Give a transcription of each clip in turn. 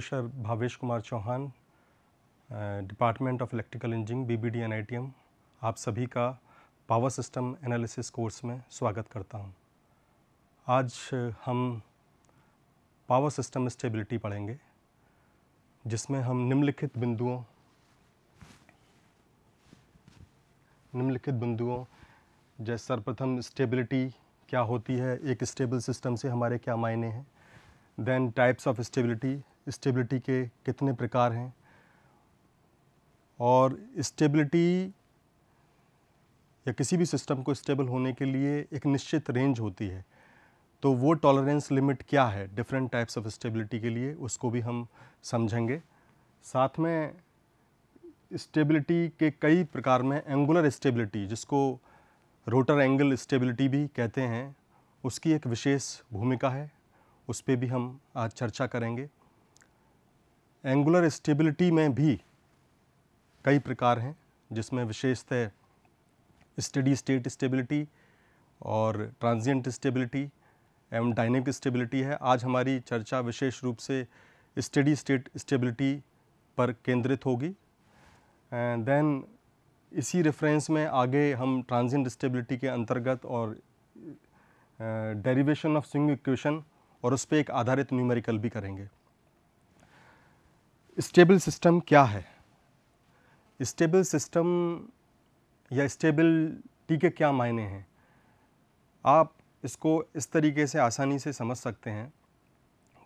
Professor Bhavesh Kumar Chauhan department of electrical engineering BBD NITM आप सभी का पावर सिस्टम एनालिसिस कोर्स में स्वागत करता हूं। आज uh, हम पावर सिस्टम स्टेबिलिटी पढ़ेंगे जिसमें हम निम्नलिखित बिंदुओं निम्नलिखित बिंदुओं जैसे सर्वप्रथम स्टेबिलिटी क्या होती है एक स्टेबल सिस्टम से हमारे क्या मायने हैं then types of stability stability के कितने प्रकार हैं और स्टेबिलिटी या किसी भी सिस्टम को स्टेबल होने के लिए एक निश्चित रेंज होती है तो वो टॉलरेंस लिमिट क्या है डिफरेंट टाइप्स ऑफ स्टेबिलिटी के लिए उसको भी हम समझेंगे साथ में स्टेबिलिटी के कई प्रकार में एंगुलर स्टेबिलिटी जिसको रोटर एंगल स्टेबिलिटी भी कहते हैं उसकी एक विशेष भूमिका है उस पर भी हम आज चर्चा करेंगे एंगुलर स्टेबिलिटी में भी कई प्रकार हैं जिसमें विशेषतः स्टडी स्टेट स्टेबिलिटी और ट्रांजिएंट स्टेबिलिटी एवं डायनेमिक स्टेबिलिटी है आज हमारी चर्चा विशेष रूप से स्टडी स्टेट स्टेबिलिटी पर केंद्रित होगी देन इसी रेफरेंस में आगे हम ट्रांजिएंट स्टेबिलिटी के अंतर्गत और डेरिवेशन ऑफ स्विंग इक्वेशन और उस पर एक आधारित न्यूमेरिकल भी करेंगे स्टेबल सिस्टम क्या है स्टेबल सिस्टम या टी के क्या मायने हैं आप इसको इस तरीके से आसानी से समझ सकते हैं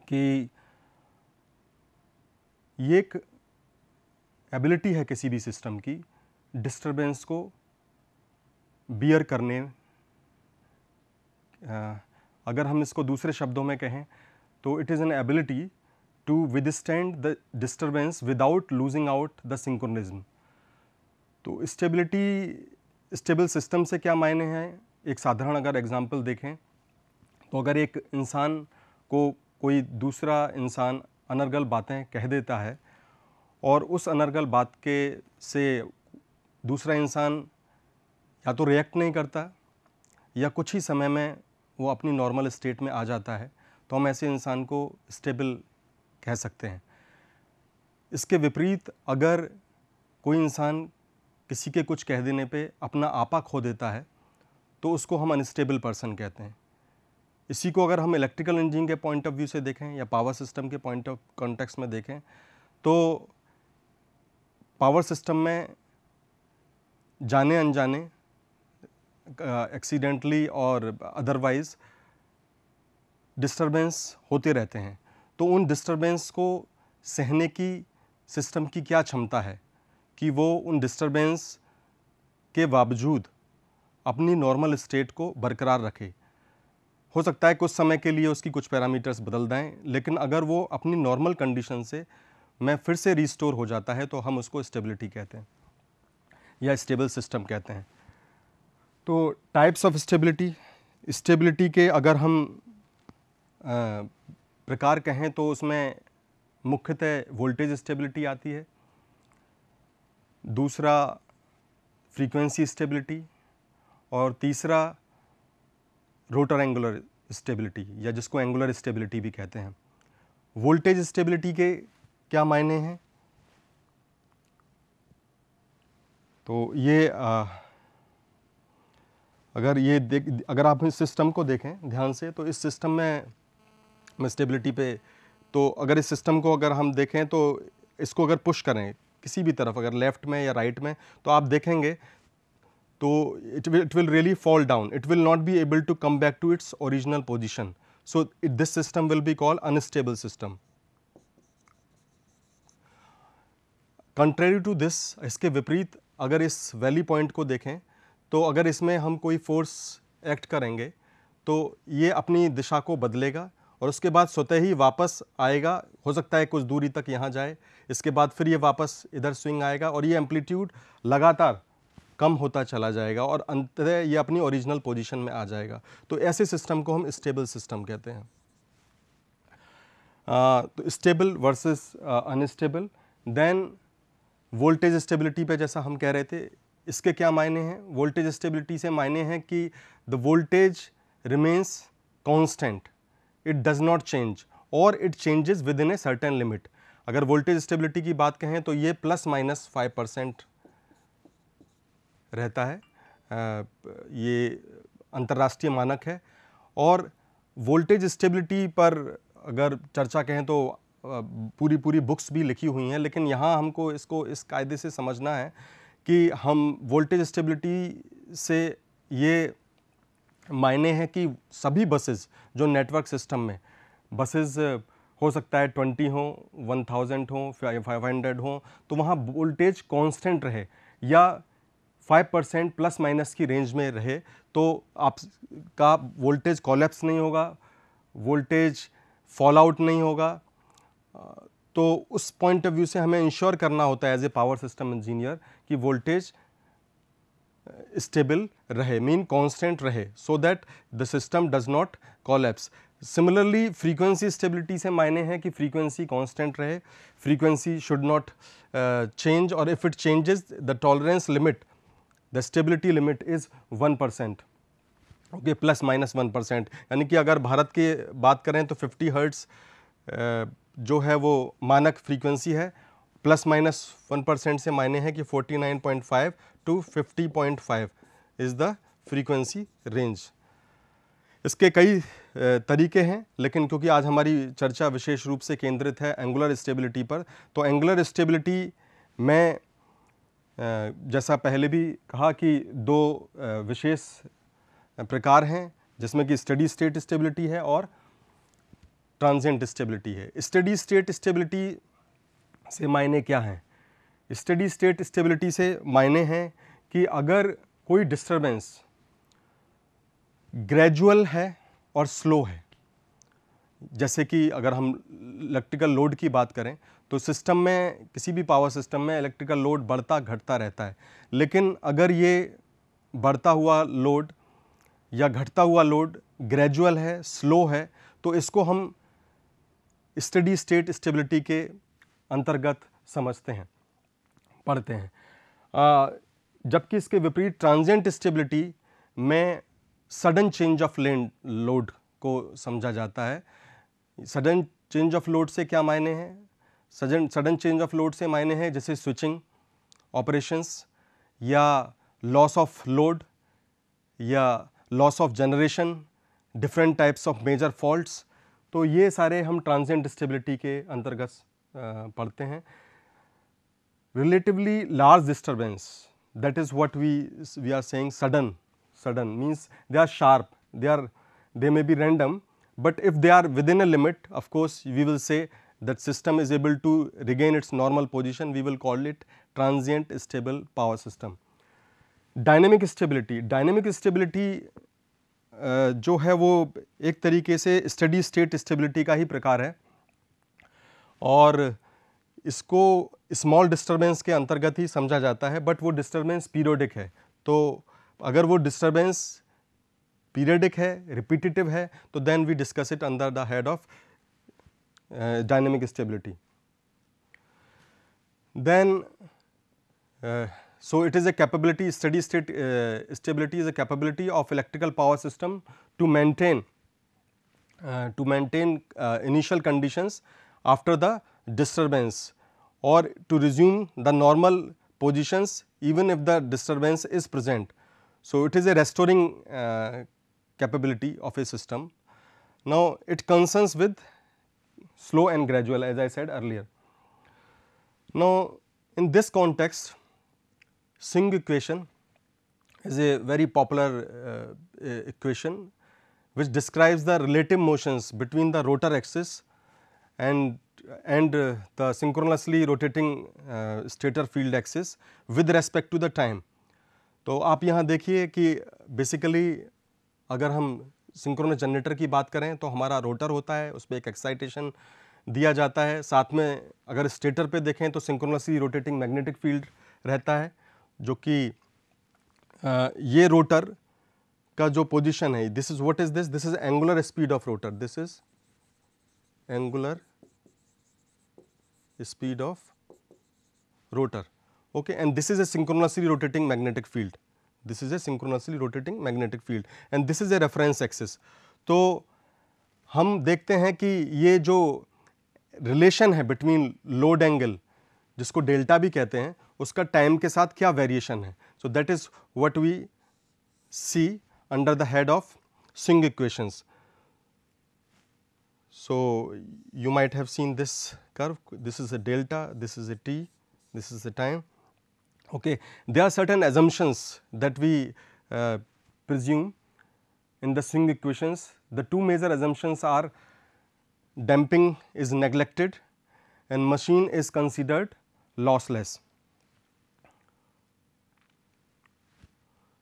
कि ये एक एबिलिटी है किसी भी सिस्टम की डिस्टरबेंस को बियर करने अगर हम इसको दूसरे शब्दों में कहें तो it is an ability to withstand the disturbance without losing out the synchronism. तो stability स्टेबल सिस्टम से क्या मायने हैं एक साधारण अगर example देखें तो अगर एक इंसान को कोई दूसरा इंसान अनर्गल बातें कह देता है और उस अनर्गल बात के से दूसरा इंसान या तो रिएक्ट नहीं करता या कुछ ही समय में वो अपनी नॉर्मल स्टेट में आ जाता है तो हम ऐसे इंसान को स्टेबल कह सकते हैं इसके विपरीत अगर कोई इंसान किसी के कुछ कह देने पे अपना आपा खो देता है तो उसको हम अनस्टेबल पर्सन कहते हैं इसी को अगर हम इलेक्ट्रिकल इंजीनियरिंग के पॉइंट ऑफ व्यू से देखें या पावर सिस्टम के पॉइंट ऑफ कॉन्टेक्स्ट में देखें तो पावर सिस्टम में जाने अनजाने एक्सीडेंटली और अदरवाइज़ डिस्टरबेंस होते रहते हैं तो उन डिस्टरबेंस को सहने की सिस्टम की क्या क्षमता है कि वो उन डिस्टरबेंस के बावजूद अपनी नॉर्मल स्टेट को बरकरार रखे हो सकता है कुछ समय के लिए उसकी कुछ पैरामीटर्स बदल दें लेकिन अगर वो अपनी नॉर्मल कंडीशन से मैं फिर से रिस्टोर हो जाता है तो हम उसको स्टेबिलिटी कहते हैं या स्टेबल सिस्टम कहते हैं तो टाइप्स ऑफ स्टेबिलिटी स्टेबिलिटी के अगर हम प्रकार कहें तो उसमें मुख्यतः वोल्टेज स्टेबिलिटी आती है दूसरा फ्रीक्वेंसी स्टेबिलिटी और तीसरा रोटर एंगुलर स्टेबिलिटी या जिसको एंगुलर स्टेबिलिटी भी कहते हैं वोल्टेज स्टेबिलिटी के क्या मायने हैं तो ये आ, अगर ये देख अगर आप इस सिस्टम को देखें ध्यान से तो इस सिस्टम में स्टेबिलिटी पे तो अगर इस सिस्टम को अगर हम देखें तो इसको अगर पुश करें किसी भी तरफ अगर लेफ़्ट में या राइट में तो आप देखेंगे तो it will it will really fall down it will not be able to come back to its original position so it this system will be call unstable system contrary to this इसके विपरीत अगर इस valley point को देखें तो अगर इसमें हम कोई फोर्स एक्ट करेंगे तो ये अपनी दिशा को बदलेगा और उसके बाद स्वतः ही वापस आएगा हो सकता है कुछ दूरी तक यहाँ जाए इसके बाद फिर ये वापस इधर स्विंग आएगा और ये एम्पलीट्यूड लगातार कम होता चला जाएगा और अंततः ये अपनी ओरिजिनल पोजिशन में आ जाएगा तो ऐसे सिस्टम को हम स्टेबल सिस्टम कहते हैं आ, तो stable versus unstable then voltage stability पे जैसा हम कह रहे थे इसके क्या मायने हैं वोल्टेज स्टेबिलिटी से मायने हैं कि the voltage remains constant it does not change और it changes within a certain limit अगर वोल्टेज स्टेबिलिटी की बात कहें तो ये प्लस माइनस फाइव परसेंट रहता है आ, ये अंतर्राष्ट्रीय मानक है और वोल्टेज स्टेबिलिटी पर अगर चर्चा कहें तो पूरी पूरी बुक्स भी लिखी हुई हैं लेकिन यहाँ हमको इसको इस कायदे से समझना है कि हम वोल्टेज स्टेबिलिटी से ये मायने हैं कि सभी बसेस जो नेटवर्क सिस्टम में बसेस uh, हो सकता है ट्वेंटी हो वन थाउजेंड हो फाइव हंड्रेड हो तो वहाँ वोल्टेज कांस्टेंट रहे या फाइव परसेंट प्लस माइनस की रेंज में रहे तो आपका वोल्टेज कॉलेप्स नहीं होगा वोल्टेज फॉल आउट नहीं होगा तो उस पॉइंट ऑफ व्यू से हमें इंश्योर करना होता है as a power system engineer कि वोल्टेज स्टेबल रहे मीन कांस्टेंट रहे so that the system does not collapse similarly frequency stability से मायने हैं कि फ्रीक्वेंसी कांस्टेंट रहे फ्रीक्वेंसी शुड नॉट चेंज और if it changes the tolerance limit the stability limit is one percent okay plus minus one percent यानी कि अगर भारत की बात करें तो फिफ्टी हर्ट्स uh, जो है वो मानक फ्रीक्वेंसी है प्लस माइनस वन परसेंट से मायने हैं कि 49.5 to 50.5 is the frequency range इसके कई तरीके हैं लेकिन क्योंकि आज हमारी चर्चा विशेष रूप से केंद्रित है एंगुलर स्टेबिलिटी पर तो एंगुलर स्टेबिलिटी में जैसा पहले भी कहा कि दो विशेष प्रकार हैं जिसमें कि स्टडी स्टेट स्टेबिलिटी है और ट्रांजेंट स्टेबिलिटी है स्टडी स्टेट स्टेबिलिटी से मायने क्या हैं स्टडी स्टेट स्टेबिलिटी से मायने हैं कि अगर कोई डिस्टरबेंस ग्रेजुअल है और स्लो है जैसे कि अगर हम इलेक्ट्रिकल लोड की बात करें तो सिस्टम में किसी भी पावर सिस्टम में इलेक्ट्रिकल लोड बढ़ता घटता रहता है लेकिन अगर ये बढ़ता हुआ लोड या घटता हुआ लोड ग्रेजुअल है स्लो है तो इसको हम स्टडी स्टेट स्टेबिलिटी के अंतर्गत समझते हैं पढ़ते हैं जबकि इसके विपरीत ट्रांजेंट स्टेबिलिटी में sudden change of land load को समझा जाता है सडन चेंज ऑफ लोड से क्या मायने हैं sudden sudden change of load से मायने हैं जैसे स्विचिंग ऑपरेशंस या लॉस ऑफ लोड या loss of generation different types of major faults तो ये सारे हम ट्रांजेंट स्टेबिलिटी के अंतर्गत पढ़ते हैं relatively large disturbance that is what we we are saying sudden sudden means they are sharp they are they may be random but if they are within a limit of course we will say that system is able to regain its normal position we will call it transient stable power system dynamic stability dynamic stability जो है वो एक तरीके से study state stability का ही प्रकार है और इसको स्मॉल डिस्टरबेंस के अंतर्गत ही समझा जाता है बट वो डिस्टरबेंस पीरियडिक है तो अगर वो डिस्टरबेंस पीरियडिक है रिपीटेटिव है तो then we discuss it under the head of dynamic stability then so it is a capability steady state stability is a capability of electrical power system to maintain to maintain initial conditions after the disturbance or to resume the normal positions even if the disturbance is present. So, it is a restoring uh, capability of a system. Now, it concerns with slow and gradual as I said earlier. Now, in this context Singh equation is a very popular uh, equation which describes the relative motions between the rotor axis and and uh, the synchronously rotating uh, stator field axis with respect to the time. तो आप यहाँ देखिए कि basically अगर हम synchronous generator की बात करें तो हमारा रोटर होता है उस पर एक एक्साइटेशन दिया जाता है साथ में अगर स्टेटर पे देखें तो सिंक्रोनसली रोटेटिंग मैग्नेटिक फील्ड रहता है जो कि ये रोटर का जो पोजीशन है this is what is this this is angular speed of rotor this is angular speed of rotor okay and this is a synchronously rotating magnetic field this is a synchronously rotating magnetic field and this is a reference axis तो hum dekhte hain ki ye jo relation hai between load angle jisko delta bhi kehte hain uska time ke sath kya variation hai so that is what we see under the head of swing equations So, you might have seen this curve, this is a delta, this is a t, this is the time. Okay. There are certain assumptions that we uh, presume in the swing equations. The two major assumptions are damping is neglected and machine is considered lossless.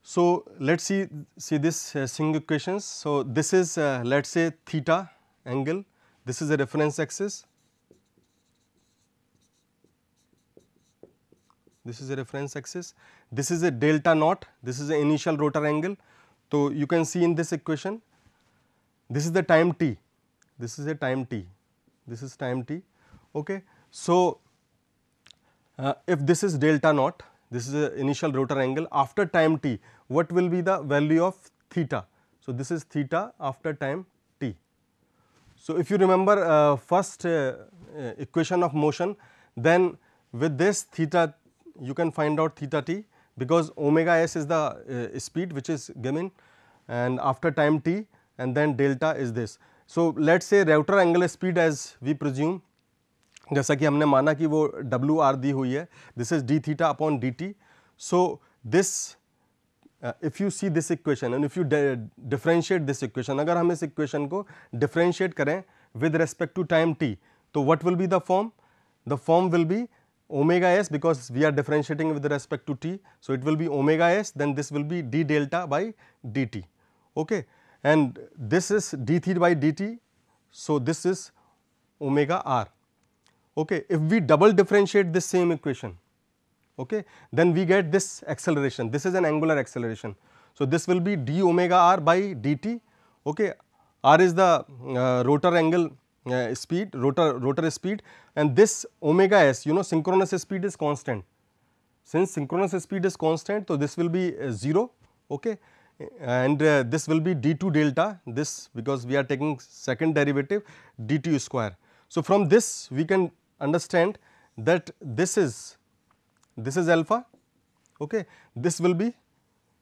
So, let us see, see this uh, swing equations. So, this is uh, let us say theta angle, this is a reference axis, this is a reference axis, this is a delta naught, this is the initial rotor angle. So, you can see in this equation, this is the time t, this is a time t, this is time t. Okay. So, uh, if this is delta naught, this is the initial rotor angle after time t, what will be the value of theta? So, this is theta after time So, if you remember uh, first uh, uh, equation of motion then with this theta you can find out theta t because omega s is the uh, speed which is given and after time t and then delta is this. So, let us say router angle speed as we presume जैसा कि हमने माना कि वो W R दी हुई है this is D theta upon D T so this if you see this equation and if you differentiate this equation अगर हम इस इक्वेशन को डिफ्रेंशिएट करें with respect to time T तो what will be the form the form will be omega s because we are differentiating with respect to t. So, it will be omega s then this will be d delta by dt okay. and this is d theta by dt. So, this is omega r. Okay. If we double differentiate this same equation okay, then we get this acceleration. This is an angular acceleration. So, this will be d omega r by dt. Okay. r is the uh, rotor angle uh, speed, rotor, rotor speed and this omega s you know synchronous speed is constant. Since synchronous speed is constant, so this will be uh, 0 okay. and uh, this will be d2 delta this because we are taking second derivative d2 square. So, from this we can understand that this is this is alpha, okay. this will be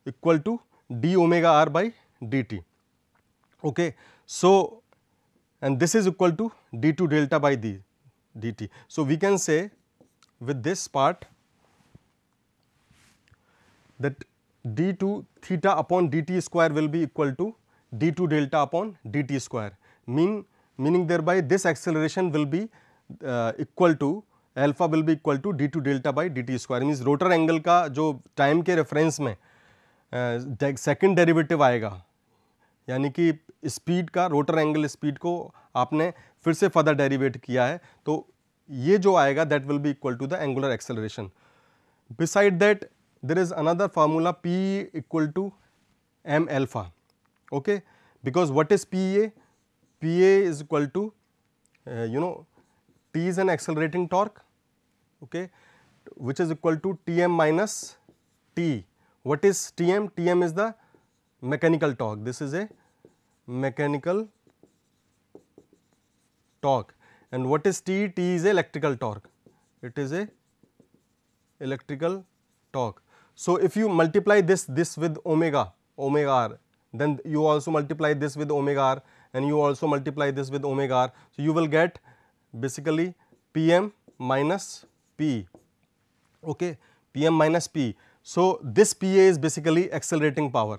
equal to d omega r by dt. Okay. So, and this is equal to d2 delta by d dt. So, we can say with this part that d2 theta upon dt square will be equal to d2 delta upon dt square mean meaning thereby this acceleration will be uh, equal to alpha will be equal to D two delta by D T square means rotor angle का जो time के reference में second derivative आएगा यानी कि speed का rotor angle speed को आपने फिर से फर्दर डेरिवेट किया है तो ये जो आएगा that will be equal to the angular acceleration beside that there is another formula P equal to M alpha okay because what is P A P A is equal to you know T is an accelerating torque okay, which is equal to Tm minus T. What is Tm? Tm is the mechanical torque. This is a mechanical torque and what is T? T is electrical torque. It is a electrical torque. So, if you multiply this this with omega omega r then you also multiply this with omega r and you also multiply this with omega r. So, you will get basically Pm minus P, okay, Pm minus P. So, this Pa is basically accelerating power,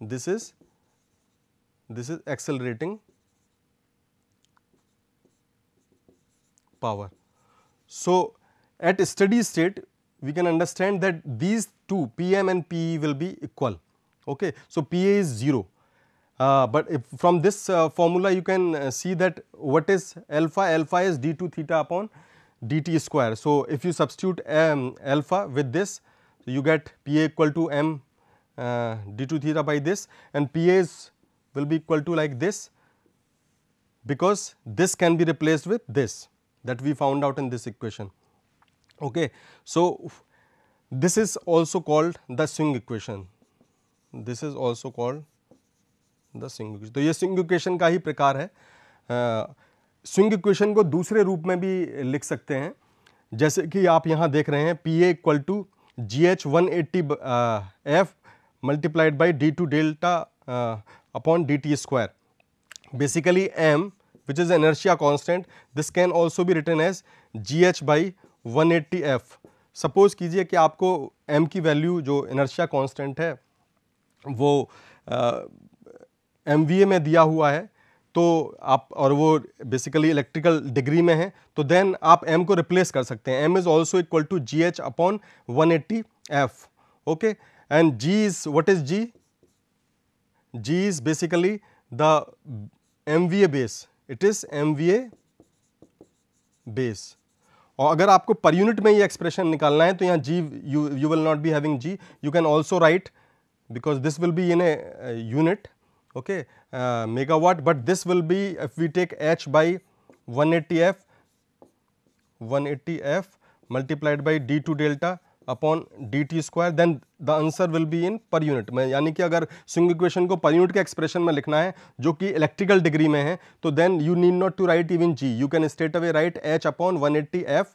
this is, this is accelerating power. So, at steady state we can understand that these two Pm and Pe will be equal. Okay. So, Pa is 0 uh, but from this uh, formula you can uh, see that what is alpha, alpha is d2 theta upon dt square. So, if you substitute um, alpha with this, so you get P a equal to m uh, d2 theta by this and P a is will be equal to like this because this can be replaced with this that we found out in this equation. Okay. So, this is also called the swing equation, this is also called the swing तो ये swing equation का ही प्रकार है swing equation को दूसरे रूप में भी लिख सकते हैं जैसे कि आप यहाँ देख रहे हैं P A equal to G H one eighty F multiplied by D two delta upon D T square basically M which is inertia constant this can also भी written as G H by one eighty F suppose कीजिए कि आपको M की value जो inertia constant है वो M में दिया हुआ है तो आप और वो बेसिकली इलेक्ट्रिकल डिग्री में है तो देन आप एम को रिप्लेस कर सकते हैं M is also equal to G H upon one eighty F okay and G is what is G G is basically the M V A base it is M V A base और अगर आपको पर unit में ये expression निकालना है तो यहाँ G U U will not be having G you can also write because this will be in a unit okay, uh, megawatt, but this will be if we take H by 180F, 180F multiplied by D2 delta upon D T square then the answer will be in per unit में यानी कि अगर single equation को per unit के expression में लिखना है जो कि इलेक्ट्रिकल डिग्री में है तो then you need not to write even G you can state away right H upon one eighty F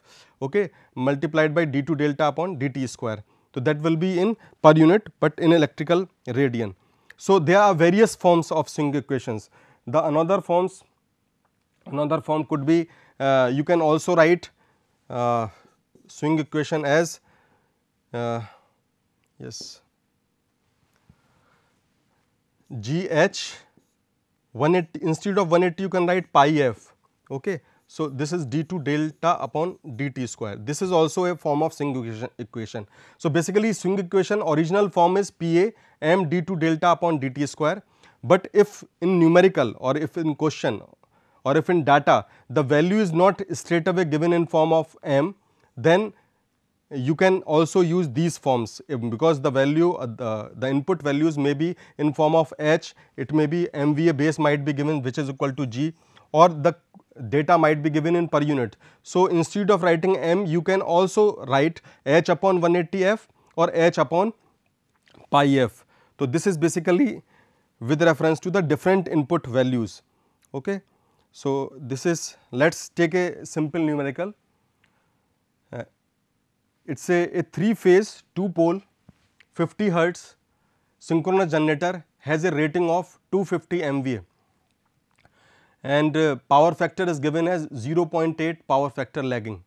okay multiplied by D two delta upon D T square तो that will be in per unit but in electrical radian So, there are various forms of swing equations. The another forms, another form could be uh, you can also write uh, swing equation as uh, yes G H 180 instead of 180 you can write pi f okay so, this is d2 delta upon dt square. This is also a form of swing equation. So, basically swing equation original form is PA m d2 delta upon dt square. But if in numerical or if in question or if in data the value is not straight away given in form of m, then you can also use these forms because the value uh, the, the input values may be in form of h, it may be MVA base might be given which is equal to g or the data might be given in per unit. So, instead of writing m you can also write h upon 180f or h upon pi f. So, this is basically with reference to the different input values. Okay. So, this is let us take a simple numerical. Uh, it is a, a 3 phase 2 pole 50 hertz synchronous generator has a rating of 250 MVA. and uh, power factor is given as 0.8 power factor lagging.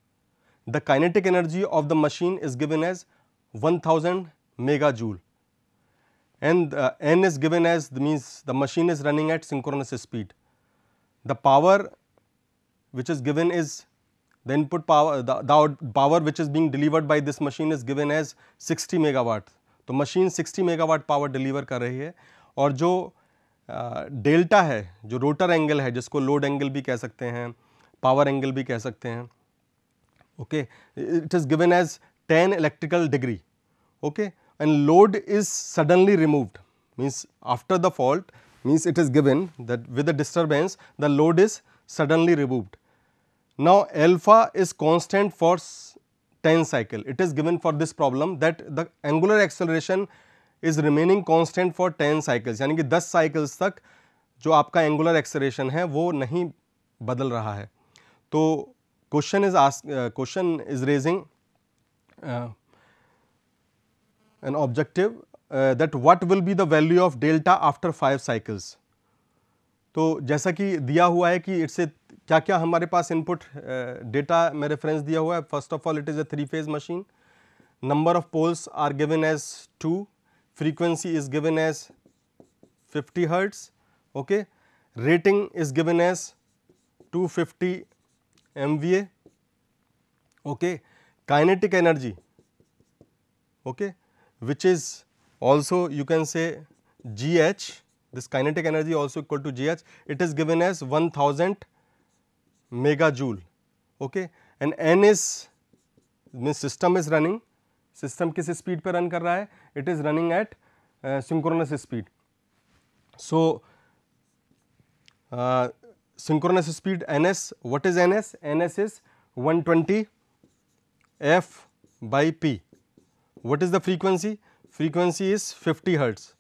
The kinetic energy of the machine is given as 1000 mega joule and uh, n is given as the means the machine is running at synchronous speed. The power which is given is the input power the, the power which is being delivered by this machine is given as 60 megawatt. तो machine 60 megawatt power deliver kar rahi hai aur jo delta है जो rotor angle है जिसको load angle भी कह सकते हैं power angle भी कह सकते हैं okay it is given as ten electrical degree okay and load is suddenly removed means after the fault means it is given that with a disturbance the load is suddenly removed now alpha is constant for ten cycle it is given for this problem that the angular acceleration is remaining constant for ten cycles यानी कि दस cycles तक जो आपका angular एक्सरेशन है वो नहीं बदल रहा है तो question is as question is raising an objective that what will be the value of delta after five cycles तो जैसा कि दिया हुआ है कि इट्स ए क्या क्या हमारे पास इनपुट डेटा uh, में रेफरेंस दिया हुआ है first of all it is a three phase machine number of poles are given as two frequency is given as 50 hertz, okay. rating is given as 250 MVA, okay. kinetic energy okay, which is also you can say GH this kinetic energy also equal to GH it is given as 1000 megajoule okay, and N is means system is running system किस speed पर run कर रहा है it is running at synchronous speed so synchronous speed N S what is N S N S is one twenty F by P what is the frequency frequency is fifty hertz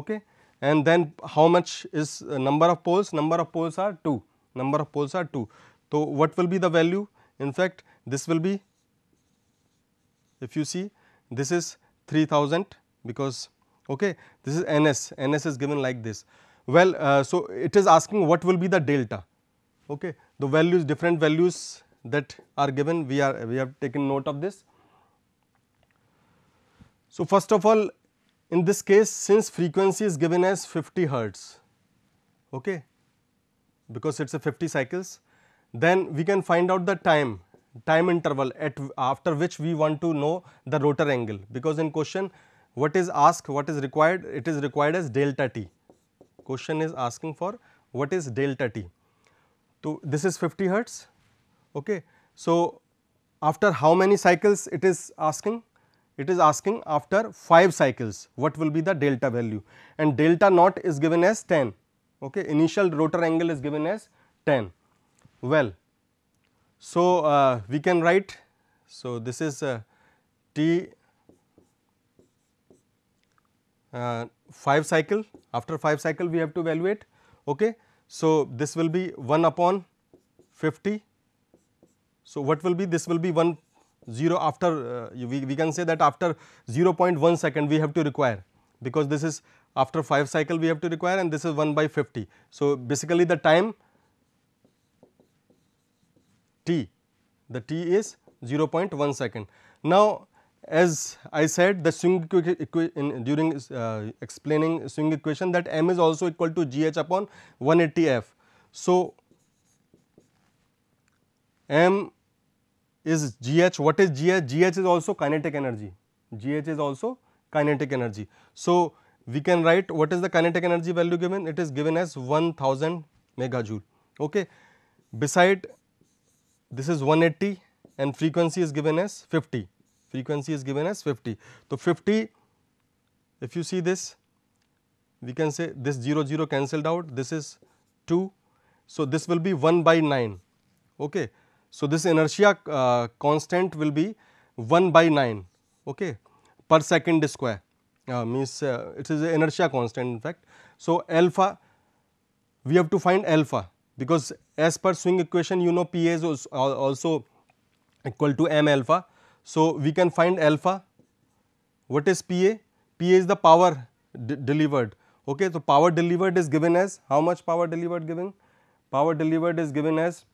okay and then how much is number of poles number of poles are two number of poles are two तो what will be the value in fact this will be if you see this is 3000 because okay this is ns ns is given like this well uh, so it is asking what will be the delta okay the values different values that are given we are we have taken note of this so first of all in this case since frequency is given as 50 hertz okay because it's a 50 cycles then we can find out the time time interval at after which we want to know the rotor angle because in question what is asked what is required it is required as delta t question is asking for what is delta t. So, this is 50 hertz okay. So, after how many cycles it is asking it is asking after 5 cycles what will be the delta value and delta naught is given as 10 okay initial rotor angle is given as 10 well so, uh, we can write, so this is uh, T uh, 5 cycle, after 5 cycle we have to evaluate. Okay. So, this will be 1 upon 50. So, what will be this will be 1 0 after uh, we, we can say that after 0 0.1 second we have to require because this is after 5 cycle we have to require and this is 1 by 50. So, basically the time t, the t is 0.1 second. Now, as I said the swing in, during uh, explaining swing equation that m is also equal to gh upon 180 f. So, m is gh, what is gh? gh is also kinetic energy, gh is also kinetic energy. So, we can write what is the kinetic energy value given? It is given as 1000 megajoule. Okay. Beside this is 180 and frequency is given as 50, frequency is given as 50. So, 50 if you see this we can say this 0 0 cancelled out this is 2. So, this will be 1 by 9. Okay. So, this inertia uh, constant will be 1 by 9 okay, per second square uh, means uh, it is inertia constant in fact. So, alpha we have to find alpha because as per swing equation you know P is also equal to m alpha. So, we can find alpha what is P A? P A is the power delivered ok. So, power delivered is given as how much power delivered given? Power delivered is given as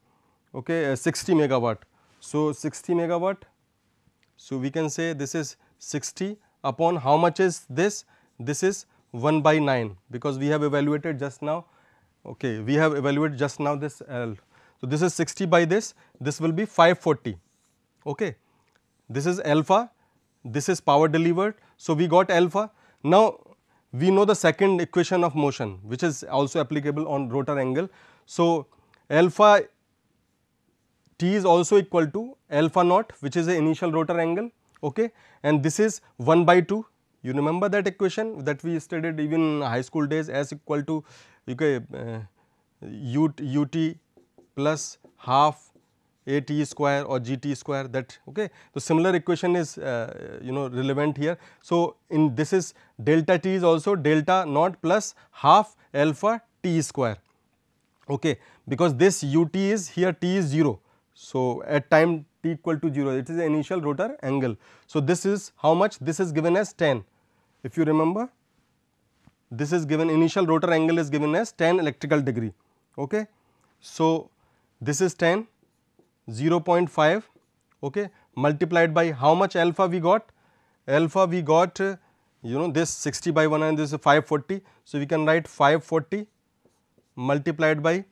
ok uh, 60 megawatt. So, 60 megawatt. So, we can say this is 60 upon how much is this? This is 1 by 9 because we have evaluated just now Okay, we have evaluated just now this L. So, this is 60 by this, this will be 540. Okay. This is alpha, this is power delivered. So, we got alpha. Now, we know the second equation of motion which is also applicable on rotor angle. So, alpha t is also equal to alpha naught which is the initial rotor angle okay and this is 1 by 2 you remember that equation that we studied even high school days S equal to okay, uh, ut plus half at square or gt square that okay. So, similar equation is uh, you know relevant here. So, in this is delta t is also delta naught plus half alpha t square okay because this ut is here t is 0. So, at time t equal to 0 it is the initial rotor angle. So, this is how much this is given as 10 if you remember, this is given initial rotor angle is given as 10 electrical degree. Okay. So, this is 10, 0 0.5 okay, multiplied by how much alpha we got? Alpha we got uh, you know this 60 by 1 and this is 540. So, we can write 540 multiplied by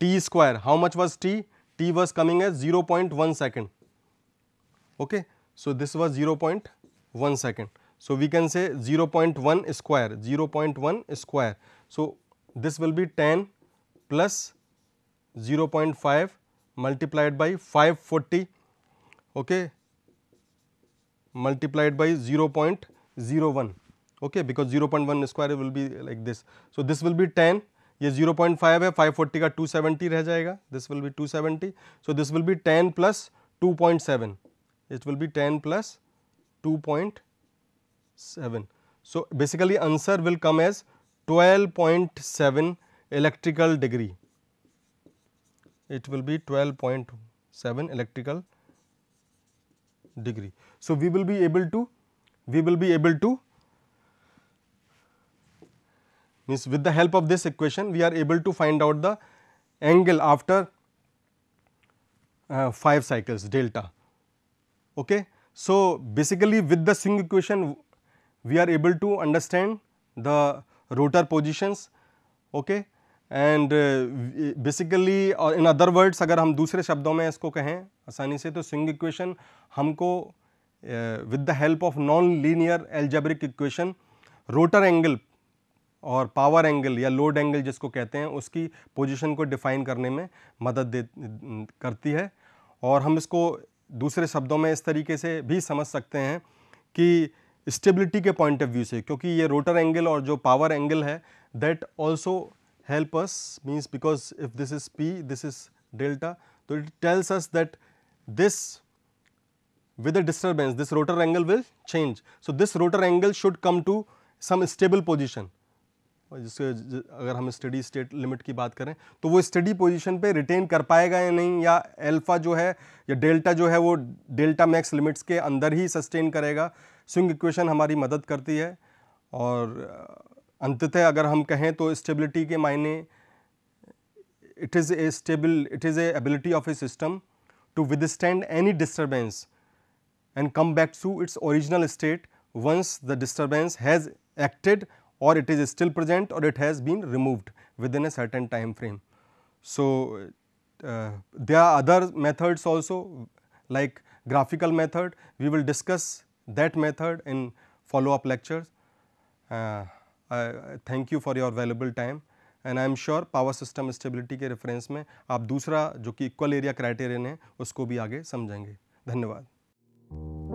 t square. How much was t? t was coming as 0 0.1 second. Okay. So, this was 0 0.1 second. So, we can say 0.1 square 0.1 square. So, this will be 10 plus 0.5 multiplied by 540 okay, multiplied by 0.01 okay, because 0.1 square will be like this. So, this will be 10 ये 0.5 है 540 का 270 रह जाएगा this will be 270 so this will be 10 plus 2.7 it will be 10 plus 2.7 7. So, basically answer will come as 12.7 electrical degree. It will be 12.7 electrical degree. So, we will be able to we will be able to means with the help of this equation we are able to find out the angle after uh, 5 cycles delta. Okay. So, basically with the swing equation we are able to understand the rotor positions okay and basically uh, in in other words अगर हम दूसरे शब्दों में इसको कहें आसानी से तो स्विंग इक्वेशन हमको with the help of non linear algebraic equation rotor angle और पावर एंगल या लोड एंगल जिसको कहते हैं उसकी पोजीशन को डिफाइन करने में मदद दे करती है और हम इसको दूसरे शब्दों में इस तरीके से भी समझ सकते हैं कि स्टेबिलिटी के पॉइंट ऑफ व्यू से क्योंकि ये रोटर एंगल और जो पावर एंगल है that also help us means because if this is P this is delta तो it tells us that this with a disturbance this rotor angle will change so this rotor angle should come to some stable position जिसके अगर हम steady state limit की बात करें तो वो study position पर रिटेन कर पाएगा या नहीं या एल्फा जो है या डेल्टा जो है वो डेल्टा मैक्स लिमिट्स के अंदर ही सस्टेन करेगा स्विंग इक्वेशन हमारी मदद करती है और अंततः अगर हम कहें तो स्टेबिलिटी के मायने it is a stable it is a ability of a system to withstand any disturbance and come back to its original state once the disturbance has acted और इट इज़ स्टिल प्रजेंट और it has been removed within a certain time frame so they are other methods also like graphical method we will discuss that method in follow up lectures. Uh, I thank you for your valuable time and I am sure power system stability के reference में आप दूसरा जो कि equal area criterion है उसको भी आगे समझेंगे धन्यवाद